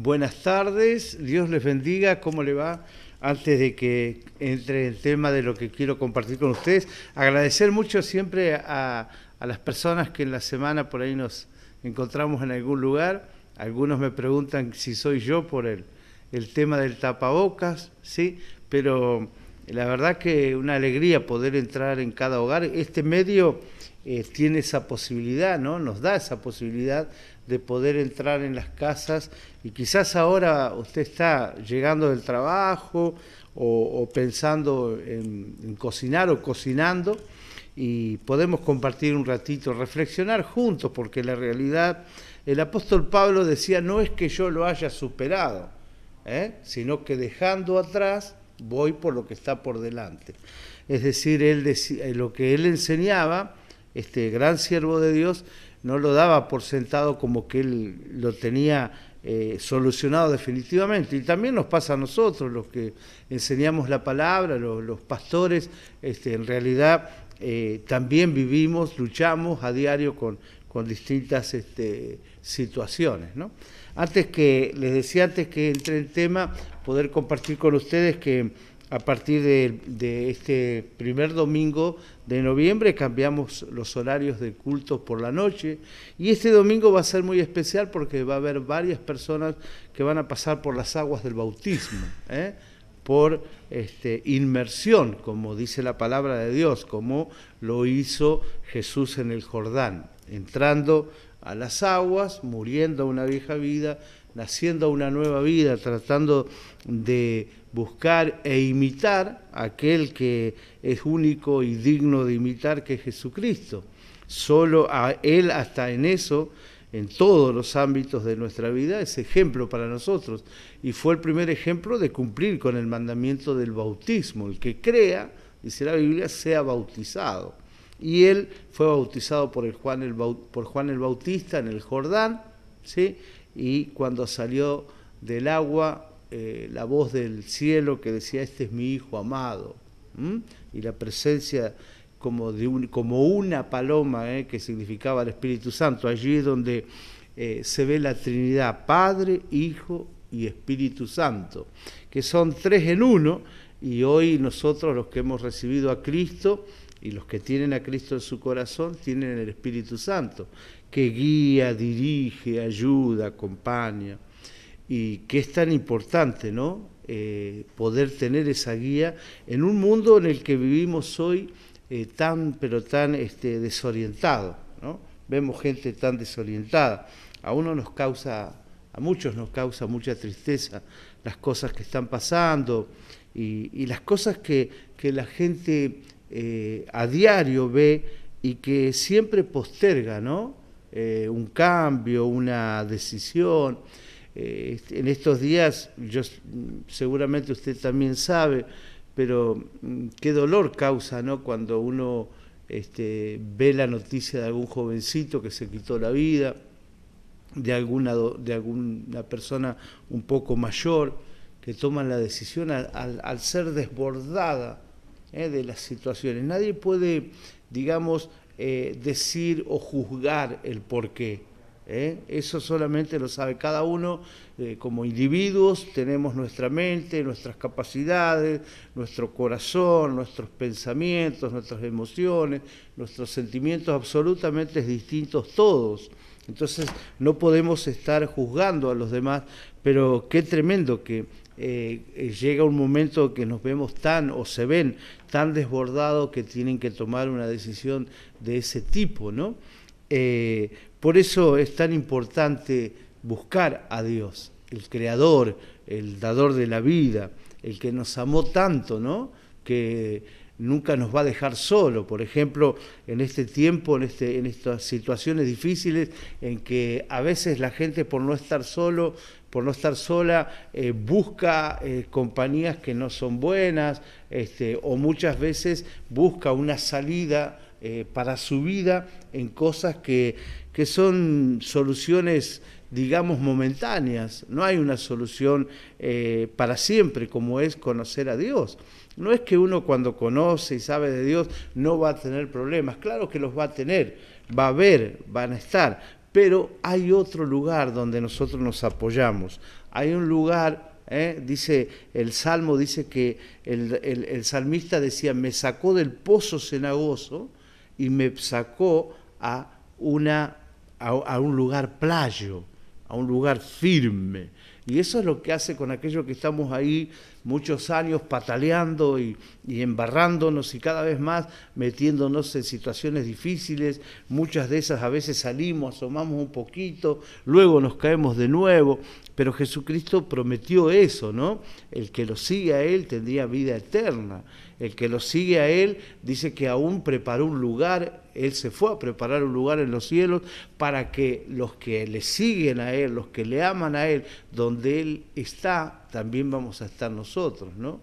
Buenas tardes, Dios les bendiga, ¿cómo le va? Antes de que entre el tema de lo que quiero compartir con ustedes, agradecer mucho siempre a, las personas que en la semana por ahí nos encontramos en algún lugar. Algunos me preguntan si soy yo por el, el tema del tapabocas, ¿sí? Pero la verdad que una alegría poder entrar en cada hogar. Este medio eh, tiene esa posibilidad, ¿no? Nos da esa posibilidad de poder entrar en las casas y quizás ahora usted está llegando del trabajo o, pensando en, cocinar o cocinando y podemos compartir un ratito, reflexionar juntos, porque la realidad, el apóstol Pablo decía, no es que yo lo haya superado, ¿eh? sino que dejando atrás voy por lo que está por delante. Es decir, él decía, eh, lo que él enseñaba, este gran siervo de Dios, no lo daba por sentado como que él lo tenía eh, solucionado definitivamente. Y también nos pasa a nosotros, los que enseñamos la palabra, los, pastores, este, en realidad eh, también vivimos, luchamos a diario con, con distintas este, situaciones. ¿no? Antes que, les decía antes que entre en tema, poder compartir con ustedes que a partir de, este primer domingo de noviembre cambiamos los horarios de culto por la noche y este domingo va a ser muy especial porque va a haber varias personas que van a pasar por las aguas del bautismo, ¿eh? por este, inmersión, como dice la palabra de Dios, como lo hizo Jesús en el Jordán, entrando a las aguas, muriendo una vieja vida naciendo una nueva vida, tratando de buscar e imitar a aquel que es único y digno de imitar, que es Jesucristo. Solo a Él hasta en eso, en todos los ámbitos de nuestra vida, es ejemplo para nosotros. Y fue el primer ejemplo de cumplir con el mandamiento del bautismo. El que crea, dice la Biblia, sea bautizado. Y Él fue bautizado por, el Juan, el, por Juan el Bautista en el Jordán, ¿sí? y cuando salió del agua eh, la voz del cielo que decía, este es mi hijo amado, y la presencia como, como una paloma eh, que significaba el Espíritu Santo, allí es donde eh, se ve la Trinidad, Padre, Hijo y Espíritu Santo, que son tres en uno, y hoy nosotros los que hemos recibido a Cristo, y los que tienen a Cristo en su corazón tienen el Espíritu Santo que guía, dirige, ayuda, acompaña, y que es tan importante, ¿no? Eh, poder tener esa guía en un mundo en el que vivimos hoy eh, tan, pero tan este, desorientado, ¿no? Vemos gente tan desorientada. A uno nos causa, a muchos nos causa mucha tristeza las cosas que están pasando y, las cosas que, la gente eh, a diario ve y que siempre posterga, ¿no? Eh, un cambio, una decisión. Eh, en estos días, yo seguramente usted también sabe, pero mm, qué dolor causa, ¿no? Cuando uno este, ve la noticia de algún jovencito que se quitó la vida, de alguna, de alguna persona un poco mayor, que toma la decisión al, ser desbordada ¿eh? de las situaciones. Nadie puede, digamos, eh, decir o juzgar el porqué. ¿eh? Eso solamente lo sabe cada uno. Eh, como individuos tenemos nuestra mente, nuestras capacidades, nuestro corazón, nuestros pensamientos, nuestras emociones, nuestros sentimientos absolutamente distintos todos. Entonces no podemos estar juzgando a los demás, pero qué tremendo que eh, eh, llega un momento que nos vemos tan o se ven tan desbordados que tienen que tomar una decisión de ese tipo, ¿no? Eh, por eso es tan importante buscar a Dios, el creador, el dador de la vida, el que nos amó tanto, ¿no? Que nunca nos va a dejar solo, por ejemplo, en este tiempo, este, en, estas situaciones difíciles en que a veces la gente por no estar solo, por no estar sola, eh, busca eh, compañías que no son buenas este, o muchas veces busca una salida eh, para su vida en cosas que, son soluciones digamos, momentáneas. No hay una solución para siempre como es conocer a Dios. No es que uno cuando conoce y sabe de Dios no va a tener problemas, claro que los va a tener, va a haber, van a estar, pero hay otro lugar donde nosotros nos apoyamos, hay un lugar ¿eh? Dice el Salmo, dice que el, salmista decía, me sacó del pozo cenagoso y me sacó a, una, a un lugar playo, a un lugar firme. Y eso es lo que hace con aquello que estamos ahí muchos años pataleando y, y, embarrándonos y cada vez más metiéndonos en situaciones difíciles. Muchas de esas a veces salimos, asomamos un poquito, luego nos caemos de nuevo. Pero Jesucristo prometió eso, ¿no? El que lo siga a Él tendría vida eterna. El que lo sigue a Él dice que aún preparó un lugar, Él se fue a preparar un lugar en los cielos para que los que le siguen a Él, los que le aman a Él, donde Él está, también vamos a estar nosotros, ¿no?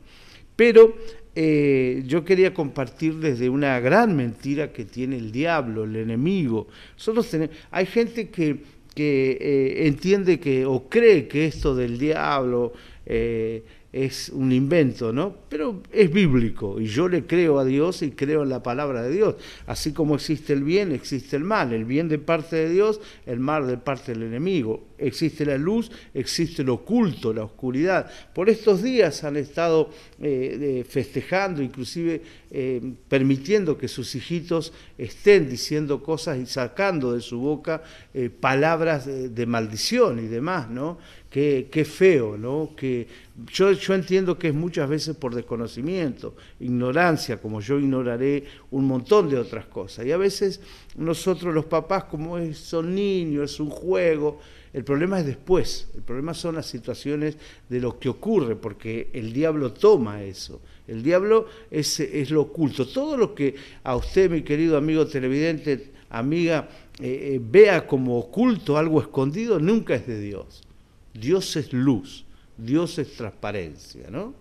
Pero eh, yo quería compartir desde una gran mentira que tiene el diablo, el enemigo. hay gente que, eh, entiende que o cree que esto del diablo... Eh, es un invento, ¿no? Pero es bíblico y yo le creo a Dios y creo en la palabra de Dios. Así como existe el bien, existe el mal. El bien de parte de Dios, el mal de parte del enemigo existe la luz, existe lo oculto, la oscuridad. Por estos días han estado eh, festejando, inclusive eh, permitiendo que sus hijitos estén diciendo cosas y sacando de su boca eh, palabras de, maldición y demás, ¿no? Qué, feo, ¿no? Que yo, yo entiendo que es muchas veces por desconocimiento, ignorancia, como yo ignoraré un montón de otras cosas. Y a veces nosotros los papás, como son niños, es un juego, el problema es después, el problema son las situaciones de lo que ocurre, porque el diablo toma eso, el diablo es, lo oculto. Todo lo que a usted, mi querido amigo televidente, amiga, eh, eh, vea como oculto algo escondido, nunca es de Dios. Dios es luz, Dios es transparencia, ¿no?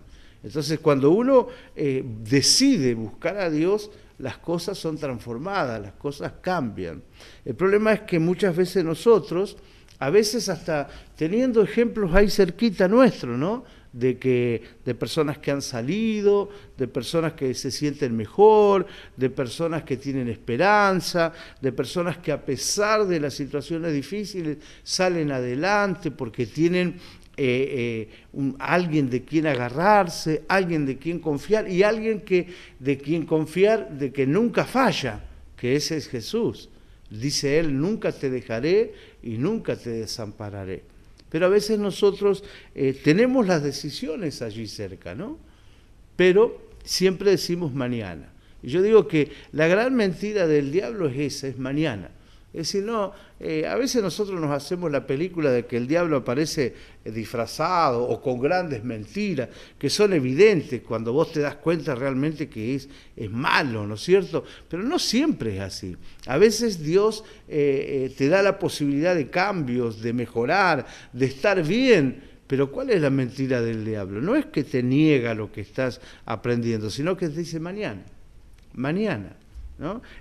Entonces cuando uno eh, decide buscar a Dios, las cosas son transformadas, las cosas cambian. El problema es que muchas veces nosotros a veces hasta teniendo ejemplos ahí cerquita nuestro, ¿no? De, personas que han salido, de personas que se sienten mejor, de personas que tienen esperanza, de personas que a pesar de las situaciones difíciles salen adelante porque tienen eh, eh, alguien de quien agarrarse, alguien de quien confiar y alguien que, de quien confiar de que nunca falla, que ese es Jesús. Dice Él, nunca te dejaré y nunca te desampararé. Pero a veces nosotros eh, tenemos las decisiones allí cerca, ¿no? Pero siempre decimos mañana. Y yo digo que la gran mentira del diablo es esa, es mañana. Es decir, no, eh, a veces nosotros nos hacemos la película de que el diablo aparece eh, disfrazado o con grandes mentiras, que son evidentes cuando vos te das cuenta realmente que es, es malo, ¿no es cierto? Pero no siempre es así. A veces Dios eh, te da la posibilidad de cambios, de mejorar, de estar bien. Pero ¿cuál es la mentira del diablo? No es que te niega lo que estás aprendiendo, sino que te dice mañana, mañana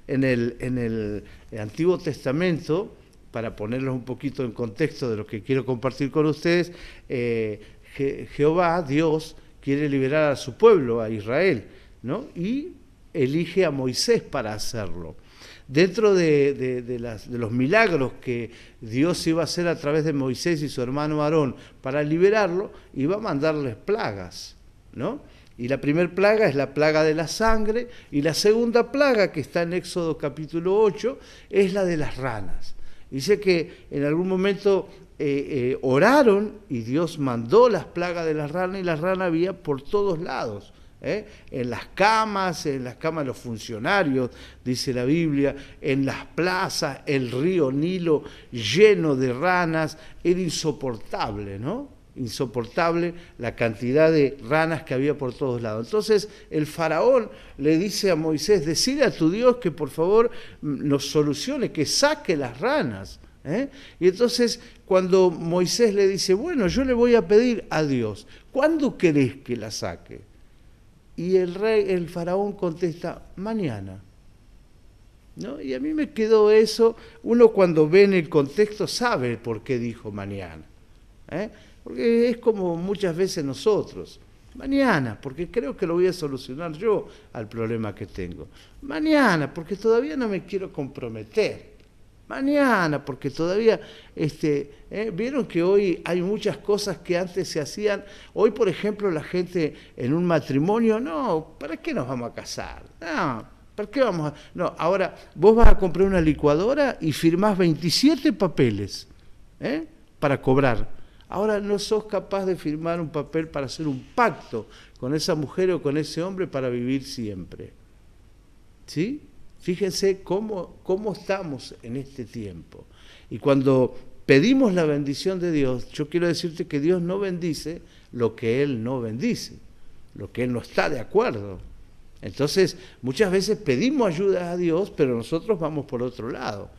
en, el, Antiguo Testamento, para ponerlos un poquito en contexto de lo que quiero compartir con ustedes, eh, Jehová, Dios, quiere liberar a su pueblo, a Israel, y elige a Moisés para hacerlo. Dentro de, de, los milagros que Dios iba a hacer a través de Moisés y su hermano Aarón para liberarlo, iba a mandarles plagas, ¿no? Y la primera plaga es la plaga de la sangre y la segunda plaga que está en Éxodo capítulo 8 es la de las ranas. Dice que en algún momento eh, eh, oraron y Dios mandó las plagas de las ranas y las ranas había por todos lados. ¿eh? En las camas, en las camas de los funcionarios, dice la Biblia, en las plazas, el río Nilo lleno de ranas, era insoportable, ¿no? insoportable la cantidad de ranas que había por todos lados. Entonces el faraón le dice a Moisés, decile a tu Dios que por favor mm, nos solucione, que saque las ranas. ¿eh? Y entonces cuando Moisés le dice, bueno, yo le voy a pedir a Dios, ¿cuándo querés que la saque? Y el rey, el faraón contesta, mañana. ¿No? Y a mí me quedó eso, uno cuando ve en el contexto sabe por qué dijo mañana. ¿eh? Porque es como muchas veces nosotros. Mañana, porque creo que lo voy a solucionar yo al problema que tengo. Mañana, porque todavía no me quiero comprometer. Mañana, porque todavía, este, ¿eh? vieron que hoy hay muchas cosas que antes se hacían. Hoy, por ejemplo, la gente en un matrimonio, no, ¿para qué nos vamos a casar? No, ¿Para qué vamos a.? No, ahora vos vas a comprar una licuadora y firmás 27 papeles ¿eh? para cobrar. Ahora no sos capaz de firmar un papel para hacer un pacto con esa mujer o con ese hombre para vivir siempre. ¿Sí? Fíjense cómo, cómo estamos en este tiempo. Y cuando pedimos la bendición de Dios, yo quiero decirte que Dios no bendice lo que Él no bendice, lo que Él no está de acuerdo. Entonces, muchas veces pedimos ayuda a Dios, pero nosotros vamos por otro lado.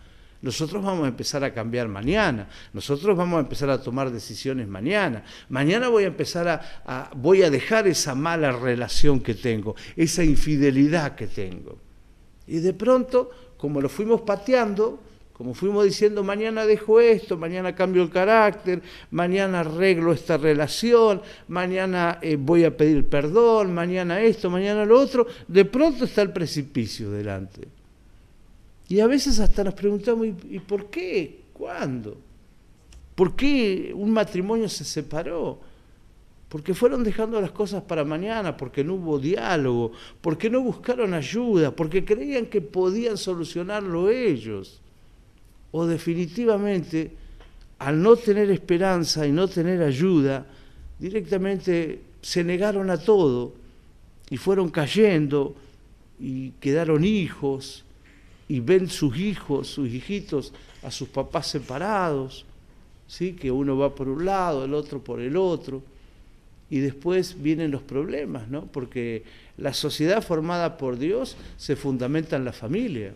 Nosotros vamos a empezar a cambiar mañana, nosotros vamos a empezar a tomar decisiones mañana, mañana voy a empezar a, voy a dejar esa mala relación que tengo, esa infidelidad que tengo. Y de pronto, como lo fuimos pateando, como fuimos diciendo, mañana dejo esto, mañana cambio el carácter, mañana arreglo esta relación, mañana eh, voy a pedir perdón, mañana esto, mañana lo otro, de pronto está el precipicio delante. Y a veces hasta nos preguntamos, ¿y, por qué? ¿Cuándo? ¿Por qué un matrimonio se separó? Porque fueron dejando las cosas para mañana, porque no hubo diálogo, porque no buscaron ayuda, porque creían que podían solucionarlo ellos. O definitivamente, al no tener esperanza y no tener ayuda, directamente se negaron a todo y fueron cayendo y quedaron hijos y ven sus hijos, sus hijitos, a sus papás separados, ¿sí? que uno va por un lado, el otro por el otro, y después vienen los problemas, ¿no? porque la sociedad formada por Dios se fundamenta en la familia,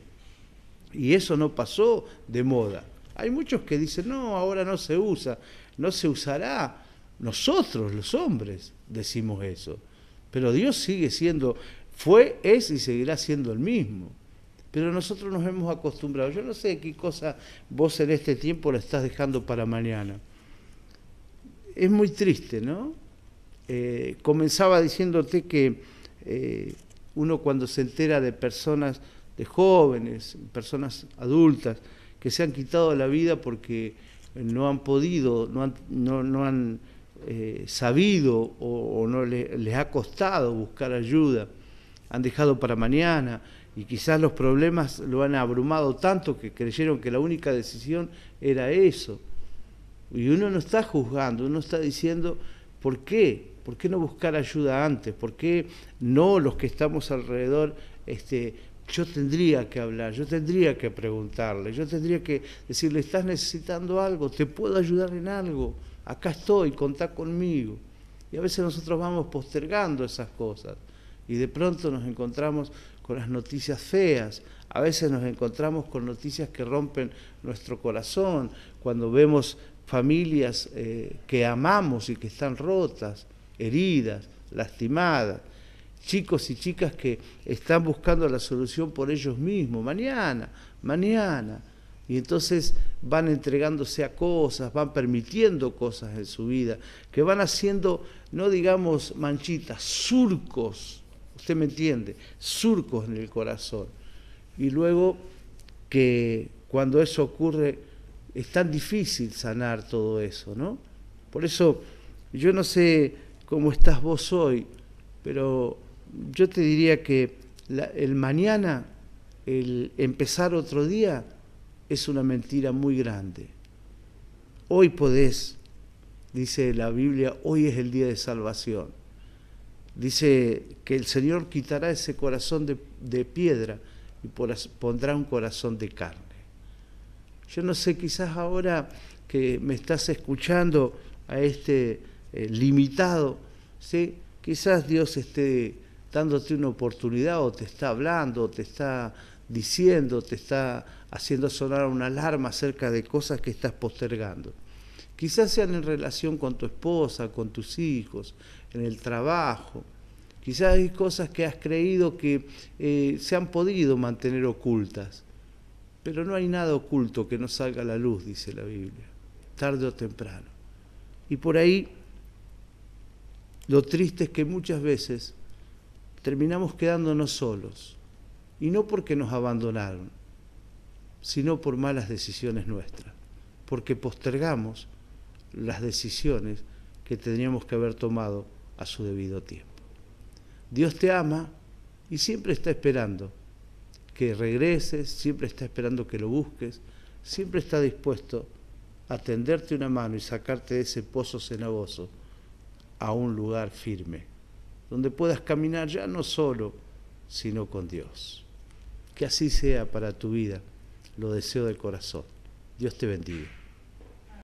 y eso no pasó de moda. Hay muchos que dicen, no, ahora no se usa, no se usará. Nosotros, los hombres, decimos eso. Pero Dios sigue siendo, fue, es y seguirá siendo el mismo. Pero nosotros nos hemos acostumbrado. Yo no sé qué cosa vos en este tiempo la estás dejando para mañana. Es muy triste, ¿no? Eh, comenzaba diciéndote que eh, uno cuando se entera de personas, de jóvenes, personas adultas, que se han quitado la vida porque eh, no han podido, no han, sabido o, no les ha costado buscar ayuda, han dejado para mañana y quizás los problemas lo han abrumado tanto que creyeron que la única decisión era eso. Y uno no está juzgando, uno está diciendo, ¿por qué? ¿Por qué no buscar ayuda antes? ¿Por qué no los que estamos alrededor? Este, yo tendría que hablar, yo tendría que preguntarle, yo tendría que decirle, estás necesitando algo, te puedo ayudar en algo, acá estoy, contá conmigo. Y a veces nosotros vamos postergando esas cosas y de pronto nos encontramos con las noticias feas, a veces nos encontramos con noticias que rompen nuestro corazón, cuando vemos familias eh, que amamos y que están rotas, heridas, lastimadas, chicos y chicas que están buscando la solución por ellos mismos, mañana, mañana. Y entonces van entregándose a cosas, van permitiendo cosas en su vida, que van haciendo, no digamos manchitas, surcos usted me entiende, surcos en el corazón. Y luego que cuando eso ocurre es tan difícil sanar todo eso, ¿no? Por eso yo no sé cómo estás vos hoy, pero yo te diría que el mañana, el empezar otro día, es una mentira muy grande. Hoy podés, dice la Biblia, hoy es el día de salvación. Dice que el Señor quitará ese corazón de, piedra y pondrá un corazón de carne. Yo no sé, quizás ahora que me estás escuchando a este eh, limitado, quizás Dios esté dándote una oportunidad o te está hablando, o te está diciendo, te está haciendo sonar una alarma acerca de cosas que estás postergando. Quizás sean en relación con tu esposa, con tus hijos, en el trabajo. Quizás hay cosas que has creído que eh, se han podido mantener ocultas. Pero no hay nada oculto que no salga a la luz, dice la Biblia, tarde o temprano. Y por ahí, lo triste es que muchas veces terminamos quedándonos solos. Y no porque nos abandonaron, sino por malas decisiones nuestras. Porque postergamos las decisiones que tendríamos que haber tomado a su debido tiempo. Dios te ama y siempre está esperando que regreses, siempre está esperando que lo busques, siempre está dispuesto a tenderte una mano y sacarte de ese pozo cenagoso a un lugar firme, donde puedas caminar ya no solo, sino con Dios. Que así sea para tu vida, lo deseo del corazón. Dios te bendiga.